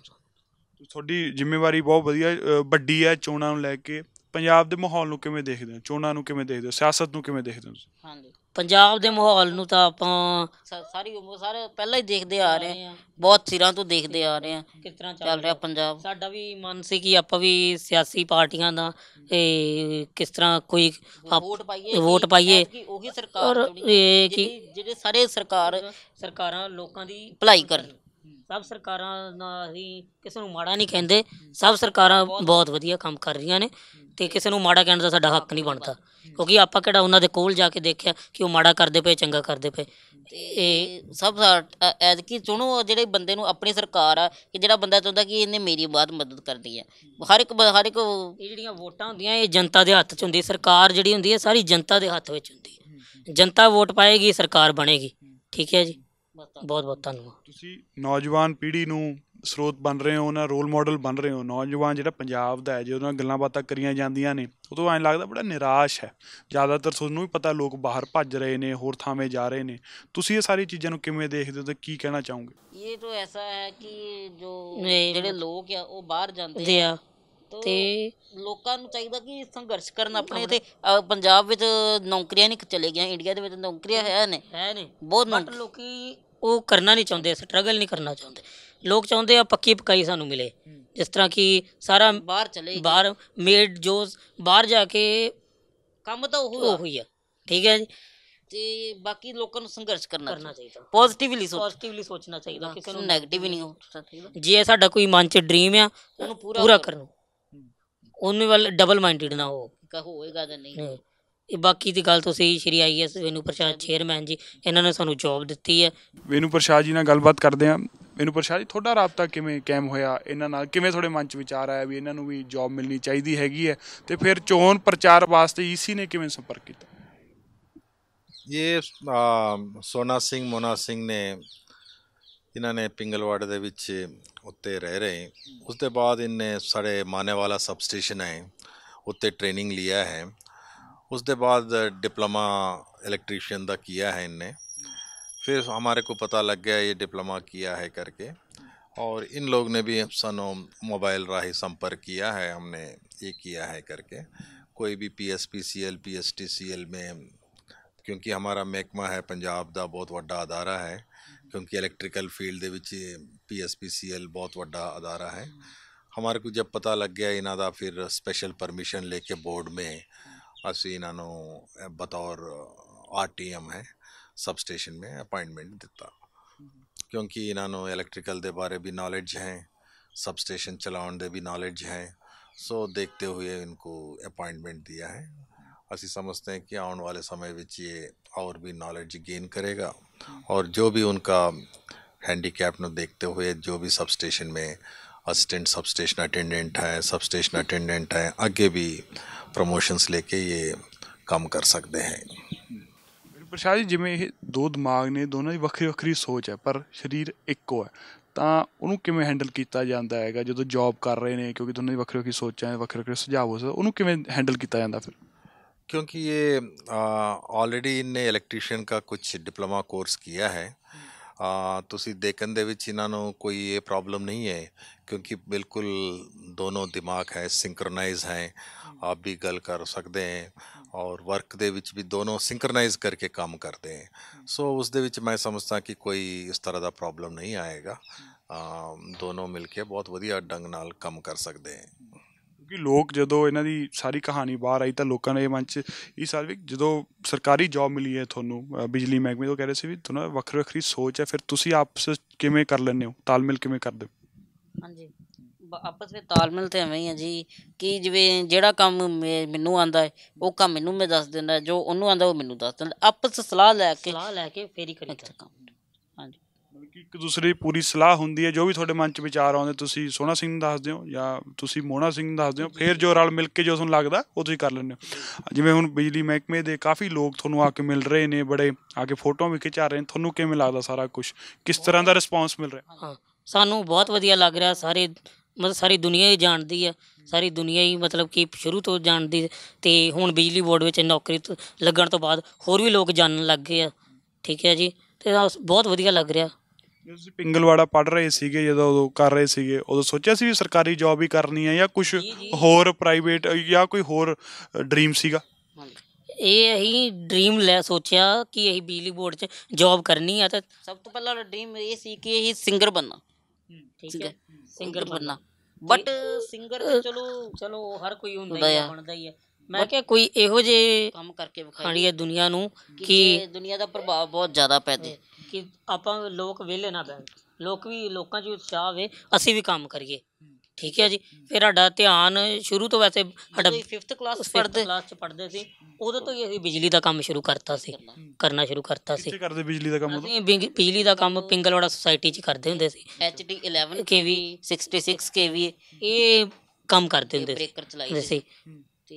ਤੁਹਾਡੀ ਜ਼ਿੰਮੇਵਾਰੀ ਬਹੁਤ ਵਧੀਆ ਵੱਡੀ ਹੈ ਚੋਣਾਂ ਨੂੰ ਲੈ ਕੇ ਪੰਜਾਬ ਦੇ ਮਾਹੌਲ ਨੂੰ ਕਿਵੇਂ ਦੇਖਦੇ ਹੋ ਚੋਣਾਂ ਨੂੰ ਕਿਵੇਂ ਦੇਖਦੇ ਹੋ ਸਿਆਸਤ ਨੂੰ ਕਿਵੇਂ ਦੇਖਦੇ ਹੋ ਤੁਸੀਂ ਹਾਂਜੀ ਪੰਜਾਬ ਦੇ ਮਾਹੌਲ ਨੂੰ ਤਾਂ ਆਪਾਂ ਸਾਰੀ ਉਮਰ ਸਾਰੇ ਪਹਿਲਾਂ ਹੀ ਦੇਖਦੇ ਆ ਰਹੇ ਆ ਬਹੁਤ ਸਿਰਾਂ ਤੋਂ ਦੇਖਦੇ ਆ ਰਹੇ ਆ ਕਿਸ ਤਰ੍ਹਾਂ ਚੱਲ ਰਿਹਾ ਪੰਜਾਬ ਸਾਡਾ ਵੀ ਮਨ ਸੀ ਕਿ ਆਪਾਂ ਵੀ ਸਿਆਸੀ ਪਾਰਟੀਆਂ ਦਾ ਇਹ ਕਿਸ ਤਰ੍ਹਾਂ ਕੋਈ ਵੋਟ ਪਾਈਏ ਵੋਟ ਪਾਈਏ ਉਹੀ ਸਰਕਾਰ ਔਰ ਇਹ ਕਿ ਜਿਹੜੇ ਸਾਰੇ ਸਰਕਾਰ ਸਰਕਾਰਾਂ ਲੋਕਾਂ ਦੀ ਭਲਾਈ ਕਰਨ ਸਭ ਸਰਕਾਰਾਂ ਨਾਲ ਅਸੀਂ ਕਿਸੇ ਨੂੰ ਮਾੜਾ ਨਹੀਂ ਕਹਿੰਦੇ ਸਭ ਸਰਕਾਰਾਂ ਬਹੁਤ ਵਧੀਆ ਕੰਮ ਕਰ ਰਹੀਆਂ ਨੇ ਤੇ ਕਿਸੇ ਨੂੰ ਮਾੜਾ ਕਹਿਣ ਦਾ ਸਾਡਾ ਹੱਕ ਨਹੀਂ ਬਣਦਾ ਕਿਉਂਕਿ ਆਪਾਂ ਕਿਹੜਾ ਉਹਨਾਂ ਦੇ ਕੋਲ ਜਾ ਕੇ ਦੇਖਿਆ ਕਿ ਉਹ ਮਾੜਾ ਕਰਦੇ ਪਏ ਚੰਗਾ ਕਰਦੇ ਪਏ ਇਹ ਸਭ ਐਦ ਕੀ ਸੁਣੋ ਜਿਹੜੇ ਬੰਦੇ ਨੂੰ ਆਪਣੀ ਸਰਕਾਰ ਆ ਕਿ ਜਿਹੜਾ ਬੰਦਾ ਚਾਹੁੰਦਾ ਕਿ ਇਹਨੇ ਮੇਰੀ ਬਾਤ ਮਦਦ ਕਰਦੀ ਹੈ ਹਰ ਇੱਕ ਹਰ ਇੱਕ ਇਹ ਜਿਹੜੀਆਂ ਵੋਟਾਂ ਹੁੰਦੀਆਂ ਇਹ ਜਨਤਾ ਦੇ ਹੱਥ 'ਚ ਹੁੰਦੀ ਸਰਕਾਰ ਜਿਹੜੀ ਹੁੰਦੀ ਹੈ ਸਾਰੀ ਜਨਤਾ ਦੇ ਹੱਥ ਵਿੱਚ ਹੁੰਦੀ ਹੈ ਜਨਤਾ ਵੋਟ ਪਾਏਗੀ ਸਰਕਾਰ ਬਣੇਗੀ ਠੀਕ ਹੈ ਜੀ ਬਹੁਤ ਬਹੁਤ ਧੰਨਵਾਦ ਤੁਸੀਂ ਨੌਜਵਾਨ ਪੀੜ੍ਹੀ ਨੂੰ ਸਰੋਤ ਬਣ ਰਹੇ ਹੋ ਉਹਨਾਂ ਰੋਲ ਮਾਡਲ ਬਣ ਰਹੇ ਹੋ ਨੌਜਵਾਨ ਜਿਹੜਾ ਪੰਜਾਬ ਦਾ ਹੈ ਜੇ ਉਹਨਾਂ ਗੱਲਾਂ ਬਾਤਾਂ ਕਰੀਆਂ ਜਾਂਦੀਆਂ ਨੇ ਉਹ ਤੋਂ ਐਂ ਲੱਗਦਾ ਬੜਾ ਨਿਰਾਸ਼ ਹੈ ਜ਼ਿਆਦਾਤਰ ਤੁਹਾਨੂੰ ਵੀ ਪਤਾ ਲੋਕ ਬਾਹਰ ਭੱਜ ਰਹੇ ਨੇ ਹੋਰ ਥਾਵੇਂ ਜਾ ਰਹੇ ਨੇ ਤੁਸੀਂ ਇਹ ਸਾਰੀ ਚੀਜ਼ਾਂ ਨੂੰ ਕਿਵੇਂ ਦੇਖਦੇ ਹੋ ਤੇ ਕੀ ਕਹਿਣਾ ਚਾਹੋਗੇ ਇਹ ਤਾਂ ਐਸਾ ਹੈ ਕਿ ਜੋ ਜਿਹੜੇ ਲੋਕ ਆ ਉਹ ਬਾਹਰ ਜਾਂਦੇ ਆ ਤੇ ਲੋਕਾਂ ਨੂੰ ਚਾਹੀਦਾ ਕਿ ਸੰਘਰਸ਼ ਕਰਨ ਆਪਣੇ ਤੇ ਪੰਜਾਬ ਵਿੱਚ ਨੌਕਰੀਆਂ ਨਹੀਂ ਚਲੇ ਗਈਆਂ ਇੰਡੀਆ ਦੇ ਵਿੱਚ ਨੌਕਰੀਆਂ ਹੈ ਨੇ ਹੈ ਨੇ ਬਹੁਤ ਲੋਕੀ ਉਹ ਕਰਨਾ ਨਹੀਂ ਚਾਹੁੰਦੇ ਸਟਰਗਲ ਨਹੀਂ ਕਰਨਾ ਚਾਹੁੰਦੇ ਲੋਕ ਚਾਹੁੰਦੇ ਆ ਪੱਕੀ ਪਕਾਈ ਸਾਨੂੰ ਮਿਲੇ ਜਿਸ ਤਰ੍ਹਾਂ ਕਿ ਸਾਰਾ ਬਾਹਰ ਚਲੇ ਬਾਹਰ ਮੇਡ ਜੋ ਬਾਹਰ ਜਾ ਕੇ ਕੰਮ ਤਾਂ ਉਹ ਉਹ ਹੀ ਆ ਠੀਕ ਹੈ ਜੀ ਤੇ ਬਾਕੀ ਲੋਕਾਂ ਨੂੰ ਸੰਘਰਸ਼ ਕਰਨਾ ਚਾਹੀਦਾ ਪੋਜ਼ਿਟਿਵਲੀ ਸੋਚ ਪੋਜ਼ਿਟਿਵਲੀ ਸੋਚਣਾ ਚਾਹੀਦਾ ਕਿਸੇ ਨੂੰ ਨੈਗੇਟਿਵ ਨਹੀਂ ਹੋਣਾ ਜੇ ਸਾਡਾ ਕੋਈ ਮਨ 'ਚ ਡ੍ਰੀਮ ਆ ਉਹਨੂੰ ਪੂਰਾ ਕਰਨ ਉਹਨੇ ਵੱਲ ਡਬਲ ਮਾਈਂਡਡ ਨਾ ਹੋ ਕਹੋ ਹੋਏਗਾ ਤਾਂ ਨਹੀਂ ਇਹ ਬਾਕੀ ਦੀ ਗੱਲ ਤੁਸੀਂ ਸ਼੍ਰੀ ਆਈਐਸ ਵੇਨੂ ਪ੍ਰਸ਼ਾਦ ਚੇਅਰਮੈਨ ਜੀ ਇਹਨਾਂ ਨੇ ਸਾਨੂੰ ਜੌਬ ਦਿੱਤੀ ਹੈ ਵੇਨੂ ਪ੍ਰਸ਼ਾਦ ਜੀ ਨਾਲ ਗੱਲਬਾਤ ਕਰਦੇ ਹਾਂ ਵੇਨੂ ਪ੍ਰਸ਼ਾਦ ਜੀ ਤੁਹਾਡਾ ਰਾਬਤਾ ਕਿਵੇਂ ਕਾਇਮ ਹੋਇਆ ਇਹਨਾਂ ਨਾਲ ਕਿਵੇਂ ਤੁਹਾਡੇ ਮਨ 'ਚ ਵਿਚਾਰ ਆਇਆ ਵੀ ਇਹਨਾਂ ਨੂੰ ਵੀ ਜੌਬ ਮਿਲਣੀ ਚਾਹੀਦੀ ਹੈਗੀ ਹੈ ਤੇ ਫਿਰ ਚੋਣ ਪ੍ਰਚਾਰ ਵਾਸਤੇ ਈਸੀ ਨੇ ਕਿਵੇਂ ਸੰਪਰਕ ਕੀਤਾ ਇਹ ਸੋਨਾ ਸਿੰਘ ਮੋਨਾ ਸਿੰਘ ਨੇ ਇਹਨਾਂ ਨੇ ਪਿੰਗਲਵਾੜ ਦੇ ਵਿੱਚ ਉੱਤੇ ਰਹਿ ਰਹੇ ਉਸ ਤੋਂ ਬਾਅਦ ਇਹਨੇ ਸਾਡੇ ਮਾਨੇਵਾਲਾ ਵਾਲਾ ਸਬਸਟੇਸ਼ਨ ਹੈ ਉੱਤੇ ਟ੍ਰੇਨਿੰਗ ਲਿਆ ਹੈ उसके बाद डिप्लोमा इलेक्ट्रीशियन का किया है इनने फिर हमारे को पता लग गया ये डिप्लोमा किया है करके और इन लोग ने भी सनो मोबाइल राही संपर्क किया है हमने ये किया है करके कोई भी P S P C L P S T C L में क्योंकि हमारा महकमा है पंजाब का बहुत व्डा अदारा है क्योंकि electrical field P S P C L बहुत व्डा अदारा है हमारे को जब पता लग गया ਫਿਰ फिर ਪਰਮਿਸ਼ਨ परमिशन लेके बोर्ड में असी इन्हों बतौर आर टी एम है सब स्टेशन में अपॉइंटमेंट दिता हम्म। क्योंकि इन्हों इलेक्ट्रिकल के बारे भी नॉलेज है सब स्टेशन चलाने भी नॉलेज हैं सो देखते हुए इनको अपॉइंटमेंट दिया है असी समझते हैं कि आने वाले समय में ये और भी नॉलेज गेन करेगा हम्म। और जो भी उनका हैंडीकैप देखते हुए जो भी सब स्टेशन में असिस्टेंट सब स्टेशन अटेंडेंट है सब स्टेशन अटेंडेंट है आगे भी प्रमोशनस लेके ये काम कर सकते हैं प्रशाद जी जिमें दो दिमाग ने दोनों की वक्री वक्री सोच है पर शरीर एको है तो उन्होंने किमें हैंडल किया जाता है जो जॉब कर रहे हैं क्योंकि दोनों की वक्री वक्री सोच है वक्रे वक्रे सुझाव हो सकता उन्होंने किमें हैंडल किया जाता फिर क्योंकि ये ऑलरेडी इन्हें इलेक्ट्रीशियन का कुछ डिप्लोमा कोर्स किया है ਤੁਸੀਂ ਦੇਖਣ ਦੇ ਵਿੱਚ ਇਹਨਾਂ ਨੂੰ ਕੋਈ ਇਹ ਪ੍ਰੋਬਲਮ ਨਹੀਂ ਹੈ ਕਿਉਂਕਿ ਬਿਲਕੁਲ ਦੋਨੋਂ ਦਿਮਾਗ ਹੈ ਸਿੰਕਰਨਾਈਜ਼ ਹੈ ਆਪ ਵੀ ਗੱਲ ਕਰ ਸਕਦੇ ਹੈ ਔਰ ਵਰਕ ਦੇ ਵਿੱਚ ਵੀ ਦੋਨੋਂ ਸਿੰਕਰਨਾਈਜ਼ ਕਰਕੇ ਕੰਮ ਕਰਦੇ ਹੈ ਸੋ ਉਸ ਦੇ ਵਿੱਚ ਮੈਂ ਸਮਝਦਾ ਕਿ ਕੋਈ ਇਸ ਤਰ੍ਹਾਂ ਦਾ ਪ੍ਰੋਬਲਮ ਨਹੀਂ ਆਏਗਾ ਦੋਨੋਂ ਮਿਲ ਕੇ ਬਹੁਤ ਵਧੀਆ ਢੰਗ ਨਾਲ ਕੰਮ ਕਰ ਸਕਦੇ ਹੈ ਕਿਉਂਕਿ ਲੋਕ ਜਦੋਂ ਇਹਨਾਂ ਦੀ ਸਾਰੀ ਕਹਾਣੀ ਬਾਹਰ ਆਈ ਤਾਂ ਲੋਕਾਂ ਨੇ ਇਹ ਮਨ 'ਚ ਇਹ ਸਾਲ ਜਦੋਂ ਸਰਕਾਰੀ ਜੌਬ ਮਿਲੀ ਹੈ ਤੁਹਾਨੂੰ ਬਿਜਲੀ ਮਹਿਕਮੇ ਤੋਂ ਕਹਿ ਰਹੇ ਸੀ ਵੀ ਤੁਹਾਨੂੰ ਵੱਖ ਵੱਖਰੀ ਸੋਚ ਹੈ ਫਿਰ ਤੁਸੀਂ ਆਪਸ ਕਿਵੇਂ ਕਰ ਲੈਂਦੇ ਹੋ ਤਾਲਮੇਲ ਕਿਵੇਂ ਕਰਦੇ ਹੋ ਹਾਂਜੀ ਆਪਸ ਵਿੱਚ ਤਾਲਮੇਲ ਤੇ ਐਵੇਂ ਹੀ ਆ ਜੀ ਕਿ ਜਿਵੇਂ ਜਿਹੜਾ ਕੰਮ ਮੈਨੂੰ ਆਂਦਾ ਹੈ ਉਹ ਕੰਮ ਮੈਨੂੰ ਮੈਂ ਦੱਸ ਦਿੰਦਾ ਜੋ ਉਹਨੂੰ ਆਂਦਾ ਉਹ ਮੈਨੂੰ ਦੱਸ ਦਿੰਦਾ ਆਪਸ ਸਲਾਹ ਲੈ ਕੇ ਸਲਾਹ ਲੈ ਕੇ ਫੇਰੀ ਕਰੀ ਕਰੀਦਾ ਕੰਮ ਕਿਉਂਕਿ ਇੱਕ ਦੂਸਰੇ ਦੀ ਪੂਰੀ ਸਲਾਹ ਹੁੰਦੀ ਹੈ ਜੋ ਵੀ ਤੁਹਾਡੇ ਮਨ 'ਚ ਵਿਚਾਰ ਆਉਂਦੇ ਤੁਸੀਂ ਸੋਨਾ ਸਿੰਘ ਨੂੰ ਦੱਸਦੇ ਹੋ ਜਾਂ ਤੁਸੀਂ ਮੋਣਾ ਸਿੰਘ ਨੂੰ ਦੱਸਦੇ ਹੋ ਫਿਰ ਜੋ ਰਲ ਮਿਲ ਕੇ ਜੋ ਤੁਹਾਨੂੰ ਲੱਗਦਾ ਉਹ ਤੁਸੀਂ ਕਰ ਲੈਂਦੇ ਹੋ ਜਿਵੇਂ ਹੁਣ ਬਿਜਲੀ ਮਹਿਕਮੇ ਦੇ ਕਾਫੀ ਲੋਕ ਤੁਹਾਨੂੰ ਆ ਕੇ ਮਿਲ ਰਹੇ ਨੇ ਬੜੇ ਆ ਕੇ ਫੋਟੋਆਂ ਵੀ ਖਿਚਾ ਰਹੇ ਨੇ ਤੁਹਾਨੂੰ ਕਿਵੇਂ ਲੱਗਦਾ ਸਾਰਾ ਕੁਝ ਕਿਸ ਤਰ੍ਹਾਂ ਦਾ ਰਿਸਪੌਂਸ ਮਿਲ ਰਿਹਾ ਹਾਂ ਸਾਨੂੰ ਬਹੁਤ ਵਧੀਆ ਲੱਗ ਰਿਹਾ ਸਾਰੇ ਮਤਲਬ ਸਾਰੀ ਦੁਨੀਆ ਹੀ ਜਾਣਦੀ ਹੈ ਸਾਰੀ ਦੁਨੀਆ ਹੀ ਮਤਲਬ ਕਿ ਸ਼ੁਰੂ ਤੋਂ ਜਾਣਦੀ ਤੇ ਹੁਣ ਬਿਜਲੀ ਬੋਰਡ ਵਿੱਚ ਨੌਕਰੀ ਲੱਗਣ ਤੋਂ ਬਾਅਦ ਹੋਰ ਵੀ ਲੋਕ ਜਾਣਨ ਲੱਗ ਗਏ ਆ ਠੀਕ ਹੈ ਜੀ ਤੇ ਬਹੁਤ ਵਧੀਆ ਲੱਗ ਰਿਹਾ ਜਦੋਂ ਤੁਸੀਂ ਪਿੰਗਲਵਾੜਾ ਪੜ ਰਹੇ ਸੀਗੇ ਜਦੋਂ ਉਹ ਕਰ ਰਹੇ ਸੀਗੇ ਉਦੋਂ ਸੋਚਿਆ ਸੀ ਵੀ ਸਰਕਾਰੀ ਜੌਬ ਹੀ ਕਰਨੀ ਹੈ ਜਾਂ ਕੁਝ ਹੋਰ ਪ੍ਰਾਈਵੇਟ ਜਾਂ ਕੋਈ ਹੋਰ ਡ੍ਰੀਮ ਸੀਗਾ ਇਹ ਅਸੀਂ ਡ੍ਰੀਮ ਲੈ ਸੋਚਿਆ ਕਿ ਅਸੀਂ ਬਿਜਲੀ ਬੋਰਡ 'ਚ ਜੌਬ ਕਰਨੀ ਆ ਤਾਂ ਸਭ ਤੋਂ ਪਹਿਲਾਂ ਡ੍ਰੀਮ ਇਹ ਸੀ ਕਿ ਅਸੀਂ ਸਿੰਗਰ ਬੰਨਾ ਠੀਕ ਹੈ ਸਿੰਗਰ ਬੰਨਾ ਬਟ ਸਿੰਗਰ ਚਲੋ ਚਲੋ ਹਰ ਕੋਈ ਹੁੰਦਾ ਹੀ ਬਣਦਾ ਹੀ ਹੈ ਮੈਂ ਕਿ ਕੋਈ ਇਹੋ ਜੇ ਕੰਮ ਕਰਕੇ ਵਿਖਾਈ ਹੈ ਦੁਨੀਆ ਨੂੰ ਕਿ ਦੁਨੀਆ ਦਾ ਪ੍ਰਭਾਵ ਬਹੁਤ ਜ਼ਿਆਦਾ ਪੈ ਜੇ ਕਿ ਆਪਾਂ ਲੋਕ ਵਿਹਲੇ ਨਾ ਬੈਠ ਲੋਕ ਵੀ ਲੋਕਾਂ 'ਚ ਉਤਸ਼ਾਹ ਹੋਵੇ ਅਸੀਂ ਵੀ ਕੰਮ ਕਰੀਏ ਠੀਕ ਹੈ ਜੀ ਫਿਰ ਸਾਡਾ ਧਿਆਨ ਸ਼ੁਰੂ ਤੋਂ ਵੈਸੇ ਸਾਡਾ 5th ਕਲਾਸ ਪੜ੍ਹਦੇ ਕਲਾਸ 'ਚ ਪੜ੍ਹਦੇ ਸੀ ਉਦੋਂ ਤੋਂ ਹੀ ਅਸੀਂ ਬਿਜਲੀ ਦਾ ਕੰਮ ਸ਼ੁਰੂ ਕਰਤਾ ਸੀ ਕਰਨਾ ਸ਼ੁਰੂ ਕਰਤਾ ਸੀ ਕਿੱਥੇ ਕਰਦੇ ਬਿਜਲੀ ਦਾ ਕੰਮ ਅਸੀਂ ਬਿਜਲੀ ਦਾ ਕੰਮ ਪਿੰਗਲਵਾੜਾ ਸੁਸਾਇਟੀ 'ਚ ਕਰਦੇ ਹੁੰਦੇ ਸੀ HD 11 ਕੇਵੀ 66 ਕੇਵੀ ਇਹ ਕੰਮ ਕਰਦੇ ਹੁੰਦੇ ਸੀ ਬ੍ਰੇਕਰ ਚਲਾਈ ਸੀ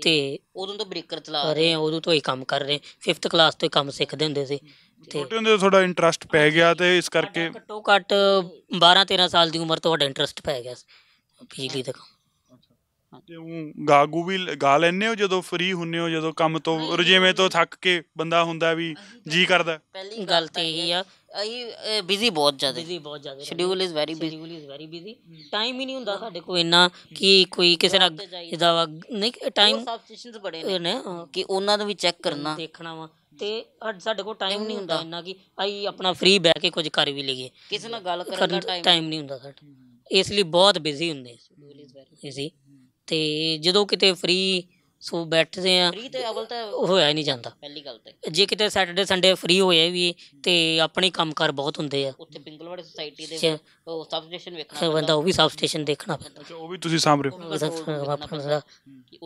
ਤੇ ਉਦੋਂ ਤੋਂ ਬ੍ਰੇਕਰ ਚਲਾ ਰਹੇ ਰਹੇ ਉਦੋਂ ਤੋਂ ਹੀ ਕੰਮ ਕਰ ਰਹੇ 5th ਕਲਾਸ ਤੋਂ ਹੀ ਕੰਮ ਸਿੱਖਦੇ ਹੁੰਦੇ ਸੀ ਤੇ ਛੋਟੇ ਹੁੰਦੇ ਤੁਹਾਡਾ ਇੰਟਰਸਟ ਪੈ ਗਿਆ ਤੇ ਇਸ ਕਰਕੇ ਘੱਟੋ ਘੱਟ 12 13 ਸਾਲ ਦੀ ਉਮਰ ਤੋਂ ਤੁਹਾਡਾ ਇੰਟਰਸਟ ਪੈ ਗਿਆ ਸੀ ਬਿਜਲੀ ਦਾ ਕੰਮ ਤੇ ਉਹ ਗਾਗੂ ਵੀ ਗਾ ਲੈਨੇ ਹੋ ਜਦੋਂ ਫ੍ਰੀ ਹੁੰਨੇ ਹੋ ਜਦੋਂ ਕੰਮ ਤੋਂ ਰੁਜੇਵੇਂ ਤੋਂ ਥੱਕ ਕੇ ਬੰਦਾ ਹੁੰਦਾ ਵੀ ਜੀ ਕਰਦਾ ਪਹਿਲੀ ਗੱਲ ਤੇ ਇਹ ਆ ਆਈ ਬਿਜ਼ੀ ਬਹੁਤ ਜ਼ਿਆਦਾ ਬਿਜ਼ੀ ਬਹੁਤ ਜ਼ਿਆਦਾ schedule is very busy schedule is very busy time ਹੀ ਨਹੀਂ ਹੁੰਦਾ ਸਾਡੇ ਕੋਲ ਇੰਨਾ ਕਿ ਕੋਈ ਕਿਸੇ ਨਾਲ ਇਦਾਂ ਨਹੀਂ ਟਾਈਮ ਸਬਸਟੀਟਿਊਸ਼ਨਸ ਬੜੇ ਨੇ ਕਿ ਉਹਨਾਂ ਨੂੰ ਵੀ ਚੈੱਕ ਕਰਨਾ ਦੇਖਣਾ ਵਾ ਤੇ ਸਾਡੇ ਕੋਲ ਟਾਈਮ ਨਹੀਂ ਹੁੰਦਾ ਇੰਨਾ ਕਿ ਆਈ ਆਪਣਾ ਫ੍ਰੀ ਬੈ ਕੇ ਕੁਝ ਕਰ ਵੀ ਲਈਏ ਕਿਸੇ ਨਾਲ ਗੱਲ ਕਰਨ ਦਾ ਟਾਈਮ ਨਹੀਂ ਹੁੰਦਾ ਸਾਡਾ ਇਸ ਲਈ ਬਹੁਤ ਬਿਜ਼ੀ ਹੁੰਦੇ ਸ਼ਡਿਊਲ ਇਜ਼ ਵੈਰੀ ਸੀ ਤੇ ਜਦੋਂ ਕਿਤੇ ਫ੍ਰੀ ਸੋ ਬੈਠਦੇ ਆ ਫ੍ਰੀ ਤੇ ਅਵਲ ਤਾਂ ਹੋਇਆ ਹੀ ਨਹੀਂ ਜਾਂਦਾ ਪਹਿਲੀ ਗੱਲ ਤੇ ਜੇ ਕਿਤੇ ਸੈਟਰਡੇ ਸੰਡੇ ਫ੍ਰੀ ਹੋਏ ਵੀ ਤੇ ਆਪਣੇ ਕੰਮਕਾਰ ਬਹੁਤ ਹੁੰਦੇ ਆ ਉੱਥੇ ਪਿੰਗਲਵਾੜੇ ਸੋਸਾਇਟੀ ਦੇ ਉਹ ਸਬ ਸਟੇਸ਼ਨ ਵੇਖਣਾ ਪੈਂਦਾ ਉਹ ਵੀ ਸਬ ਸਟੇਸ਼ਨ ਦੇਖਣਾ ਪੈਂਦਾ ਉਹ ਵੀ ਤੁਸੀਂ ਸਾਂਭ ਰਹੇ ਹੋ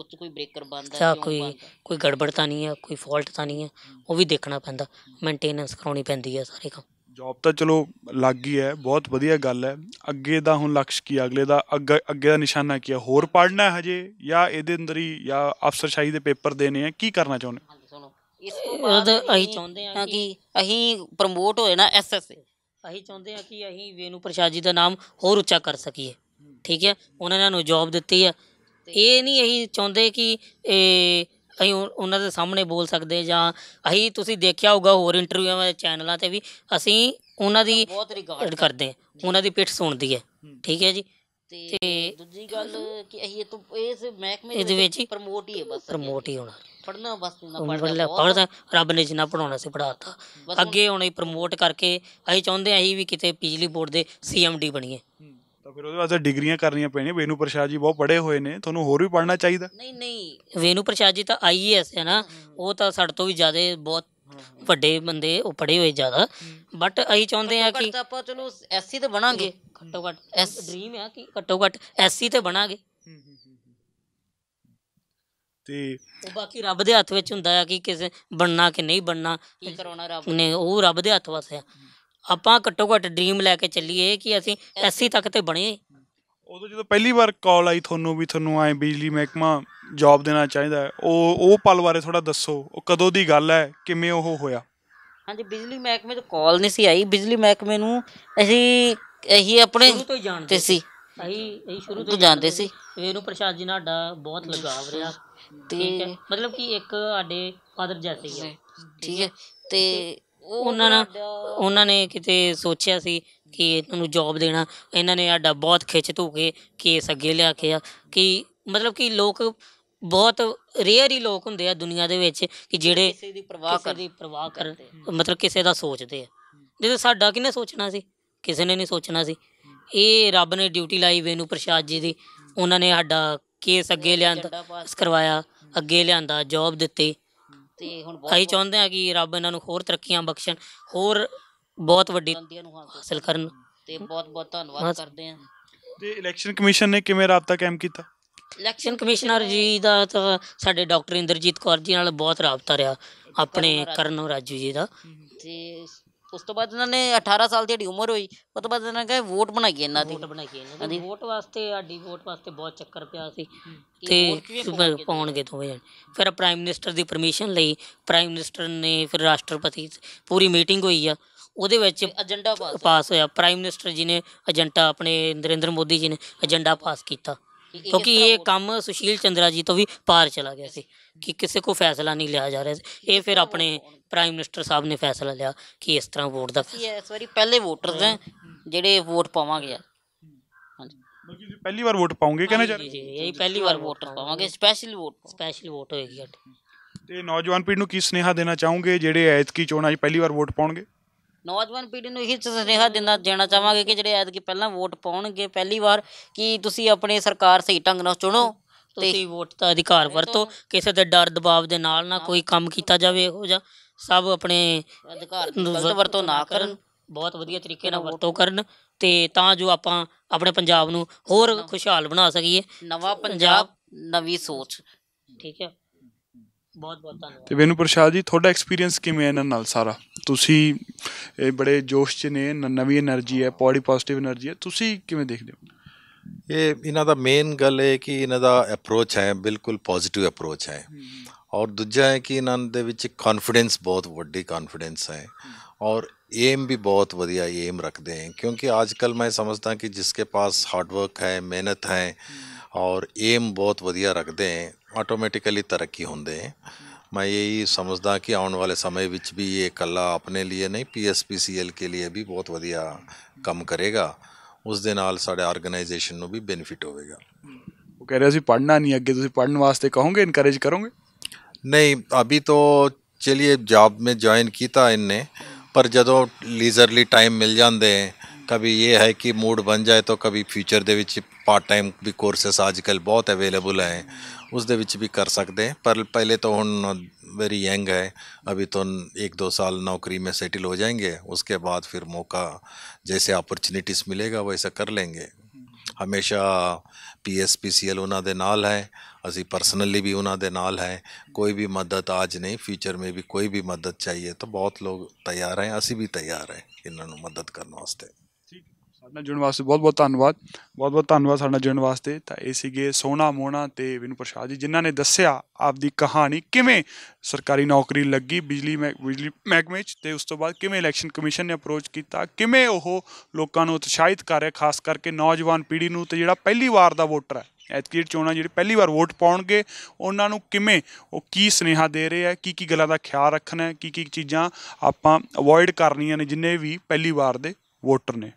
ਉੱਥੇ ਕੋਈ ਬ੍ਰੇਕਰ ਬੰਦ ਹੈ ਕੋਈ ਕੋਈ ਗੜਬੜ ਤਾਂ ਨਹੀਂ ਹੈ ਕੋਈ ਫਾਲਟ ਤਾਂ ਨਹੀਂ ਹੈ ਉਹ ਵੀ ਦੇਖਣਾ ਪੈਂਦਾ ਮੇਨਟੇਨੈਂਸ ਕਰਾਉਣੀ ਪੈਂਦੀ ਹੈ ਸਾਰੇ ਕੰਮ ਜੌਬ ਤਾਂ ਚਲੋ ਲੱਗ ਗਈ ਹੈ ਬਹੁਤ ਵਧੀਆ ਗੱਲ ਹੈ ਅੱਗੇ ਦਾ ਹੁਣ ਲਕਸ਼ ਕੀ ਅਗਲੇ ਦਾ ਅੱਗੇ ਦਾ ਨਿਸ਼ਾਨਾ ਕੀ ਹੈ ਹੋਰ ਪੜ੍ਹਨਾ ਹੈ ਹਜੇ ਜਾਂ ਇਹਦੇ ਅੰਦਰ ਹੀ ਜਾਂ ਅਫਸਰਸ਼ਾਹੀ ਦੇ ਪੇਪਰ ਦੇਣੇ ਆ ਕੀ ਕਰਨਾ ਚਾਹੁੰਦੇ ਇਸ ਤੋਂ ਬਾਅਦ ਅਸੀਂ ਚਾਹੁੰਦੇ ਆ ਕਿ ਅਸੀਂ ਪ੍ਰਮੋਟ ਹੋਏ ਨਾ ਐਸਐਸਏ ਅਸੀਂ ਚਾਹੁੰਦੇ ਆ ਕਿ ਅਸੀਂ ਵੇਨੂ ਪ੍ਰਸ਼ਾਦ ਜੀ ਦਾ ਨਾਮ ਹੋਰ ਉੱਚਾ ਕਰ ਸਕੀਏ ਠੀਕ ਹੈ ਉਹਨਾਂ ਨੇ ਸਾਨੂੰ ਜੌਬ ਦਿੱਤੀ ਹੈ ਇਹ ਨਹੀਂ ਅਸੀਂ ਚਾਹੁੰਦੇ ਕਿ ਇਹ ਅਸੀਂ ਉਹਨਾਂ ਦੇ ਸਾਹਮਣੇ ਬੋਲ ਸਕਦੇ ਜਾਂ ਅਸੀਂ ਤੁਸੀਂ ਦੇਖਿਆ ਹੋਊਗਾ ਹੋਰ ਇੰਟਰਵਿਊਆਂ ਚੈਨਲਾਂ ਤੇ ਵੀ ਅਸੀਂ ਉਹਨਾਂ ਦੀ ਬਹੁਤ ਰਿਗਾਰਡ ਕਰਦੇ ਉਹਨਾਂ ਦੀ ਪਿੱਠ ਸੁਣਦੀ ਹੈ ਠੀਕ ਹੈ ਜੀ ਤੇ ਦੂਜੀ ਗੱਲ ਕਿ ਅਸੀਂ ਇਹ ਤੋਂ ਇਸ ਮਹਿਕਮੇ ਦੇ ਵਿੱਚ ਪ੍ਰਮੋਟ ਹੀ ਹੈ ਬਸ ਪ੍ਰਮੋਟ ਹੀ ਹੋਣਾ ਪੜਨਾ ਬਸ ਨਾ ਪੜਨਾ ਪੜਦਾ ਰੱਬ ਨੇ ਜਿੰਨਾ ਪੜਾਉਣਾ ਸੀ ਪੜਾਤਾ ਅੱਗੇ ਹੁਣ ਇਹ ਪ੍ਰਮੋਟ ਕਰਕੇ ਅਸੀਂ ਚਾਹੁੰਦੇ ਅਸੀਂ ਵੀ ਕਿਤੇ ਬਿਜਲੀ ਬੋਰਡ ਦੇ ਸੀਐਮਡੀ ਬਣੀਏ ਤਾਂ ਫਿਰ ਉਹਦੇ ਵਾਸਤੇ ਡਿਗਰੀਆਂ ਕਰਨੀਆਂ ਪੈਣੀਆਂ ਵੇਨੂ ਪ੍ਰਸ਼ਾਦ ਜੀ ਬਹੁਤ ਪੜ੍ਹੇ ਹੋਏ ਨੇ ਤੁਹਾਨੂੰ ਹੋਰ ਵੀ ਪੜ੍ਹਨਾ ਚਾਹੀਦਾ ਨਹੀਂ ਨਹੀਂ ਵੇਨੂ ਪ੍ਰਸ਼ਾਦ ਜੀ ਤਾਂ ਆਈਐਸ ਹੈ ਨਾ ਉਹ ਤਾਂ ਸਾਡੇ ਤੋਂ ਵੀ ਜ਼ਿਆਦਾ ਬਹੁਤ ਵੱਡੇ ਬੰਦੇ ਉਹ ਪੜ੍ਹੇ ਹੋਏ ਜ਼ਿਆਦਾ ਬਟ ਅਸੀਂ ਚਾਹੁੰਦੇ ਆ ਕਿ ਆਪਾਂ ਚਲੋ ਐਸਸੀ ਤੇ ਬਣਾਂਗੇ ਘੱਟੋ ਘੱਟ ਐਸ ਡ੍ਰੀਮ ਆ ਕਿ ਘੱਟੋ ਘੱਟ ਐਸਸੀ ਤੇ ਬਣਾਂਗੇ ਤੇ ਉਹ ਬਾਕੀ ਰੱਬ ਦੇ ਹੱਥ ਵਿੱਚ ਹੁੰਦਾ ਆ ਕਿ ਕਿਸੇ ਬਣਨਾ ਕਿ ਨਹੀਂ ਬਣਨਾ ਕੀ ਕਰਾਉਣਾ ਰੱਬ ਨੇ ਉਹ ਰੱਬ ਦੇ ਹੱਥ ਵਸਿਆ ਆਪਾਂ ਘੱਟੋ ਘੱਟ ਡ੍ਰੀਮ ਲੈ ਕੇ ਚੱਲੀਏ ਕਿ ਅਸੀਂ ਐਸੀ ਤੱਕ ਤੇ ਬਣੇ ਉਦੋਂ ਜਦੋਂ ਪਹਿਲੀ ਵਾਰ ਕਾਲ ਆਈ ਤੁਹਾਨੂੰ ਵੀ ਤੁਹਾਨੂੰ ਆਏ ਬਿਜਲੀ ਮਹਿਕਮਾ ਜੌਬ ਦੇਣਾ ਚਾਹੀਦਾ ਹੈ ਉਹ ਉਹ ਪਲ ਬਾਰੇ ਥੋੜਾ ਦੱਸੋ ਉਹ ਕਦੋਂ ਦੀ ਗੱਲ ਹੈ ਕਿਵੇਂ ਉਹ ਹੋਇਆ ਹਾਂਜੀ ਬਿਜਲੀ ਮਹਿਕਮੇ ਤੋਂ ਕਾਲ ਨਹੀਂ ਸੀ ਆਈ ਬਿਜਲੀ ਮਹਿਕਮੇ ਨੂੰ ਅਸੀਂ ਇਹੀ ਆਪਣੇ ਸ਼ੁਰੂ ਤੋਂ ਜਾਣਦੇ ਤੇ ਸੀ ਅਸੀਂ ਅਸੀਂ ਸ਼ੁਰੂ ਤੋਂ ਜਾਣਦੇ ਸੀ ਵੀ ਇਹਨੂੰ ਪ੍ਰਸ਼ਾਦ ਜੀ ਨਾਲ ਸਾਡਾ ਬਹੁਤ ਲਗਾਵ ਰਿਹਾ ਠੀਕ ਹੈ ਤੇ ਮਤਲਬ ਕਿ ਇੱਕ ਸਾਡੇ ਫਾਦਰ ਜੈਸੇ ਹੀ ਹੈ ਠੀਕ ਹੈ ਤੇ ਉਹਨਾਂ ਨੇ ਉਹਨਾਂ ਨੇ ਕਿਤੇ ਸੋਚਿਆ ਸੀ ਕਿ ਇਹਨਾਂ ਨੂੰ ਜੌਬ ਦੇਣਾ ਇਹਨਾਂ ਨੇ ਆਡਾ ਬਹੁਤ ਖਿੱਚ ਧੂ ਕੇ ਕੇਸ ਅੱਗੇ ਲਿਆ ਕੇ ਆ ਕਿ ਮਤਲਬ ਕਿ ਲੋਕ ਬਹੁਤ ਰੇਅਰ ਹੀ ਲੋਕ ਹੁੰਦੇ ਆ ਦੁਨੀਆ ਦੇ ਵਿੱਚ ਕਿ ਜਿਹੜੇ ਕਿਸੇ ਦੀ ਪਰਵਾਹ ਕਰ ਪਰਵਾਹ ਕਰ ਮਤਲਬ ਕਿਸੇ ਦਾ ਸੋਚਦੇ ਆ ਜਦੋਂ ਸਾਡਾ ਕਿਨੇ ਸੋਚਣਾ ਸੀ ਕਿਸੇ ਨੇ ਨਹੀਂ ਸੋਚਣਾ ਸੀ ਇਹ ਰੱਬ ਨੇ ਡਿਊਟੀ ਲਾਈ ਵੇਨੂ ਪ੍ਰਸ਼ਾਦ ਜੀ ਦੀ ਉਹਨਾਂ ਨੇ ਸਾਡਾ ਕੇਸ ਅੱਗੇ ਲਿਆਂਦਾ ਕਰਵਾਇਆ ਅੱਗੇ ਲਿਆਂਦਾ ਜੌਬ ਦਿੱਤੀ ਤੇ ਹੁਣ ਬਹੁਤ ਅਸੀਂ ਚਾਹੁੰਦੇ ਆ ਕਿ ਰੱਬ ਇਹਨਾਂ ਨੂੰ ਹੋਰ ਤਰੱਕੀਆਂ ਬਖਸ਼ਣ ਹੋਰ ਬਹੁਤ ਵੱਡੀ ਬੰਦੀਆਂ ਨੂੰ ਹਾਸਲ ਕਰਨ ਤੇ ਬਹੁਤ ਬਹੁਤ ਧੰਨਵਾਦ ਕਰਦੇ ਆ ਤੇ ਇਲੈਕਸ਼ਨ ਕਮਿਸ਼ਨ ਨੇ ਕਿਵੇਂ ਰਾਬਤਾ ਕਾਇਮ ਕੀਤਾ ਇਲੈਕਸ਼ਨ ਕਮਿਸ਼ਨਰ ਜੀ ਦਾ ਤਾਂ ਸਾਡੇ ਡਾਕਟਰ ਇੰਦਰਜੀਤ ਕੌਰ ਜੀ ਨਾਲ ਬਹੁਤ ਰਾਬਤਾ ਰਿਹਾ ਆਪਣੇ ਕਰਨ ਰਾਜੂ ਜੀ ਦਾ ਤੇ ਉਸ ਤੋਂ ਬਾਅਦ ਇਹਨਾਂ ਨੇ 18 ਸਾਲ ਦੀ ਉਮਰ ਹੋਈ ਉਸ ਤੋਂ ਬਾਅਦ ਇਹਨਾਂ ਨੇ ਵੋਟ ਬਣਾਈ ਇਹਨਾਂ ਦੀ ਵੋਟ ਬਣਾਈ ਇਹਨਾਂ ਦੀ ਵੋਟ ਵਾਸਤੇ ਸਾਡੀ ਵੋਟ ਵਾਸਤੇ ਬਹੁਤ ਚੱਕਰ ਪਿਆ ਸੀ ਤੇ ਪਾਉਣਗੇ ਦੋਵੇਂ ਜਣ ਫਿਰ ਪ੍ਰਾਈਮ ਮਿਨਿਸਟਰ ਦੀ ਪਰਮਿਸ਼ਨ ਲਈ ਪ੍ਰਾਈਮ ਮਿਨਿਸਟਰ ਨੇ ਫਿਰ ਰਾਸ਼ਟਰਪਤੀ ਪੂਰੀ ਮੀਟਿੰਗ ਹੋਈ ਆ ਉਹਦੇ ਵਿੱਚ ਏਜੰਡਾ ਪਾਸ ਹੋਇਆ ਪ੍ਰਾਈਮ ਮਿਨਿਸਟਰ ਜੀ ਨੇ ਏਜੰਡਾ ਆਪਣੇ ਨਰਿੰਦਰ ਮੋਦੀ ਜੀ ਨੇ ਏਜੰਡਾ ਪਾਸ ਕੀਤਾ ਕਿਉਂਕਿ ਇਹ ਕੰਮ ਸੁਸ਼ੀਲ ਚੰਦਰਾ ਜੀ ਤੋਂ ਵੀ ਪਾਰ ਚਲਾ ਗਿਆ ਸੀ ਕਿ ਕਿਸੇ ਕੋ ਫੈਸਲਾ ਨਹੀਂ ਲਿਆ ਜਾ ਰਿਹਾ ਇਹ ਫਿਰ ਆਪਣੇ ਪ੍ਰਾਈਮ ਮਿਨਿਸਟਰ ਸਾਹਿਬ ਨੇ ਫੈਸਲਾ ਲਿਆ ਕਿ ਇਸ ਤਰ੍ਹਾਂ ਵੋਟ ਦਾ ਫੈਸਲਾ ਇਸ ਵਾਰੀ ਪਹਿਲੇ ਵੋਟਰਸ ਹਾਂ ਜਿਹੜੇ ਵੋਟ ਪਾਵਾਂਗੇ ਹਾਂਜੀ ਬਲਕਿ ਪਹਿਲੀ ਵਾਰ ਵੋਟ ਪਾਉਂਗੇ ਕਹਿੰਦੇ ਜੀ ਇਹ ਪਹਿਲੀ ਵਾਰ ਵੋਟ ਪਾਵਾਂਗੇ ਸਪੈਸ਼ਲ ਵੋਟ ਸਪੈਸ਼ਲ ਵੋਟ ਹੋਏਗੀ ਸਾਡੀ ਤੇ ਨੌਜਵਾਨ ਪੀੜ੍ਹੀ ਨੂੰ ਕੀ ਸੁਨੇਹਾ ਦੇਣਾ ਚਾਹੋਗੇ ਜਿਹੜੇ ਐਤਕੀ ਚੋਣਾਂ 'ਚ ਪਹਿਲੀ ਵਾਰ ਵੋਟ ਪਾਉਣਗੇ ਨੌਜਵਾਨ ਪੀੜ੍ਹੀ ਨੂੰ ਇਹ ਸੁਨੇਹਾ ਦੇਣਾ ਦੇਣਾ ਚਾਹਾਂਗੇ ਕਿ ਜਿਹੜੇ ਐਤਕੀ ਪਹਿਲਾਂ ਵੋਟ ਪਾਉਣਗੇ ਪਹਿਲੀ ਵਾਰ ਕਿ ਤੁਸੀਂ ਆਪਣੇ ਸਰਕਾਰ ਸਹੀ ਢੰਗ ਨਾਲ ਚੁਣੋ ਤੁਸੀਂ ਵੋਟ ਦਾ ਅਧਿਕਾਰ ਵਰਤੋ ਕਿਸੇ ਦੇ ਡਰ ਦਬਾਅ ਦੇ ਨਾਲ ਨਾ ਕੋਈ ਕੰਮ ਕੀਤਾ ਜਾਵੇ ਇਹੋ ਜਿਹਾ ਸਭ ਆਪਣੇ ਅਧਿਕਾਰ ਦੀ ਵਰਤੋਂ ਨਾ ਕਰਨ ਬਹੁਤ ਵਧੀਆ ਤਰੀਕੇ ਨਾਲ ਵਰਤੋਂ ਕਰਨ ਤੇ ਤਾਂ ਜੋ ਆਪਾਂ ਆਪਣੇ ਪੰਜਾਬ ਨੂੰ ਹੋਰ ਖੁਸ਼ਹਾਲ ਬਣਾ ਸਕੀਏ ਨਵਾਂ ਪੰਜਾਬ ਨਵੀਂ ਸੋਚ ਠੀਕ ਹੈ ਬਹੁਤ ਬਹੁਤ ਧੰਨਵਾਦ ਤੇ ਵੈਨੂ ਪ੍ਰਸ਼ਾਦ ਜੀ ਤੁਹਾਡਾ ਐਕਸਪੀਰੀਅੰਸ ਕਿਵੇਂ ਇਹਨਾਂ ਨਾਲ ਸਾਰਾ ਤੁਸੀਂ ਇਹ ਬੜੇ ਜੋਸ਼ 'ਚ ਨੇ ਨਵੀਂ એનર્ਜੀ ਹੈ ਪੌੜੀ ਪੋਜ਼ਿਟਿਵ એનર્ਜੀ ਹੈ ਤੁਸੀਂ ਕਿਵੇਂ ਦੇਖਦੇ ਹੋ ਇਹ ਇਹਨਾਂ ਦਾ ਮੇਨ ਗੱਲ ਹੈ ਕਿ ਇਹਨਾਂ ਦਾ ਅਪਰੋਚ ਹੈ ਬਿਲਕੁਲ ਪੋਜ਼ਿਟਿਵ ਅਪਰੋਚ ਹੈ ਔਰ ਦੂਜਾ ਹੈ ਕਿ ਇਹਨਾਂ ਦੇ ਵਿੱਚ ਕੌਨਫੀਡੈਂਸ ਬਹੁਤ ਵੱਡੀ ਕੌਨਫੀਡੈਂਸ ਹੈ ਔਰ ਏਮ ਵੀ ਬਹੁਤ ਵਧੀਆ ਏਮ ਰੱਖਦੇ ਹਨ ਕਿਉਂਕਿ ਅੱਜ ਕੱਲ ਮੈਂ ਸਮਝਦਾ ਕਿ ਜਿਸਕੇ ਪਾਸ ਹਾਰਡ ਵਰਕ ਹੈ ਮਿਹਨਤ ਹੈ ਔਰ ਏਮ ਬਹੁਤ ਵਧੀਆ ਰੱਖਦੇ ਹਨ ਆਟੋਮੈਟਿਕਲੀ ਤਰੱਕੀ ਹੁੰਦੇ ਹਨ ਇਹ यही समझदा कि आने वाले समय ਵਿੱਚ ਵੀ ਇਹ ਕੱਲਾ ਆਪਣੇ ਲਈ ਨਹੀਂ ਪੀਐਸਪੀਸੀਐਲ ਕੇ ਲਈ ਵੀ ਬਹੁਤ ਵਧੀਆ ਕੰਮ ਕਰੇਗਾ ਉਸ ਦੇ ਨਾਲ ਸਾਡੇ ਆਰਗੇਨਾਈਜੇਸ਼ਨ ਨੂੰ ਵੀ ਬੈਨੀਫਿਟ ਹੋਵੇਗਾ ਉਹ ਕਹਿ ਰਿਹਾ ਸੀ ਪੜਨਾ ਨਹੀਂ ਅੱਗੇ ਤੁਸੀਂ ਪੜਨ ਵਾਸਤੇ ਕਹੋਗੇ ਇਨਕਰੇਜ ਕਰੋਗੇ ਨਹੀਂ ਅਭੀ ਤੋਂ ਚਲਿਏ ਜੌਬ ਮੇ ਜੁਆਇਨ ਕੀਤਾ ਇਨਨੇ ਪਰ ਜਦੋਂ ਲੀਜ਼ਰਲੀ ਟਾਈਮ ਮਿਲ ਜਾਂਦੇ ਕਭੀ ਇਹ ਹੈ ਕਿ ਮੂਡ ਬਣ ਜਾਏ ਤਾਂ ਕਭੀ ਫਿਊਚਰ ਦੇ ਵਿੱਚ ਪਾਰਟ ਟਾਈਮ ਵੀ ਕੋਰਸਸ ਅੱਜਕੱਲ ਬਹੁਤ ਅਵੇਲੇਬਲ ਹੈ ਉਸ ਦੇ ਵਿੱਚ ਵੀ ਕਰ सकते हैं पर पहले तो ਹੁਣ वेरी यंग है अभी तो एक दो साल नौकरी में सेटल हो जाएंगे उसके बाद फिर मौका जैसे अपॉर्चुनिटीज़ मिलेगा वैसा कर लेंगे ਹਮੇਸ਼ਾ ਪੀਐਸਪੀਸੀਐਲ ਉਹਨਾਂ ਦੇ ਨਾਲ ਹੈ ਅਸੀਂ ਪਰਸਨਲੀ ਵੀ ਉਹਨਾਂ ਦੇ ਨਾਲ ਹੈ ਕੋਈ ਵੀ ਮਦਦ ਅੱਜ ਨਹੀਂ ਫਿਊਚਰ ਮੇ ਵੀ ਕੋਈ ਵੀ ਮਦਦ ਚਾਹੀਏ ਤਾਂ ਬਹੁਤ ਲੋਕ ਤਿਆਰ ਹੈ ਅਸੀਂ ਵੀ ਤਿਆਰ ਹੈ ਇਹਨਾਂ ਨੂੰ ਮਦਦ ਕਰਨ ਵਾਸਤੇ ਸਾਡੇ ਨਾਲ ਜੁੜਨ ਵਾਸਤੇ ਬਹੁਤ ਬਹੁਤ ਧੰਨਵਾਦ ਬਹੁਤ ਬਹੁਤ ਧੰਨਵਾਦ ਸਾਡੇ ਨਾਲ ਜੁੜਨ ਵਾਸਤੇ ਤਾਂ ਇਹ ਸੀਗੇ ਸੋਨਾ ਮੋਣਾ ਤੇ ਵਿਨੂ ਪ੍ਰਸ਼ਾਦ ਜੀ ਜਿਨ੍ਹਾਂ ਨੇ ਦੱਸਿਆ ਆਪਦੀ ਕਹਾਣੀ ਕਿਵੇਂ ਸਰਕਾਰੀ ਨੌਕਰੀ ਲੱਗੀ ਬਿਜਲੀ ਬਿਜਲੀ ਮਹਿਕਮੇ 'ਚ ਤੇ ਉਸ ਤੋਂ ਬਾਅਦ ਕਿਵੇਂ ਇਲੈਕਸ਼ਨ ਕਮਿਸ਼ਨ ਨੇ ਅਪਰੋਚ ਕੀਤਾ ਕਿਵੇਂ ਉਹ ਲੋਕਾਂ ਨੂੰ ਉਤਸ਼ਾਹਿਤ ਕਰ ਰਿਹਾ ਖਾਸ ਕਰਕੇ ਨੌਜਵਾਨ ਪੀੜ੍ਹੀ ਨੂੰ ਤੇ ਜਿਹੜਾ ਪਹਿਲੀ ਵਾਰ ਦਾ ਵੋਟਰ ਹੈ ਐਤਕੀ ਚੋਣਾਂ ਜਿਹੜੇ ਪਹਿਲੀ ਵਾਰ ਵੋਟ ਪਾਉਣਗੇ ਉਹਨਾਂ ਨੂੰ ਕਿਵੇਂ ਉਹ ਕੀ ਸਨੇਹਾ ਦੇ ਰਹੇ ਆ ਕੀ ਕੀ ਗੱਲਾਂ ਦਾ ਖਿਆਲ ਰੱਖਣਾ ਹੈ ਕੀ ਕੀ ਚੀਜ਼ਾਂ ਆਪਾਂ ਅਵੋਇਡ ਕਰਨੀਆਂ ਨੇ ਜਿੰਨੇ ਵੀ ਪਹਿਲੀ ਵਾਰ ਦੇ ਵੋਟਰ ਨੇ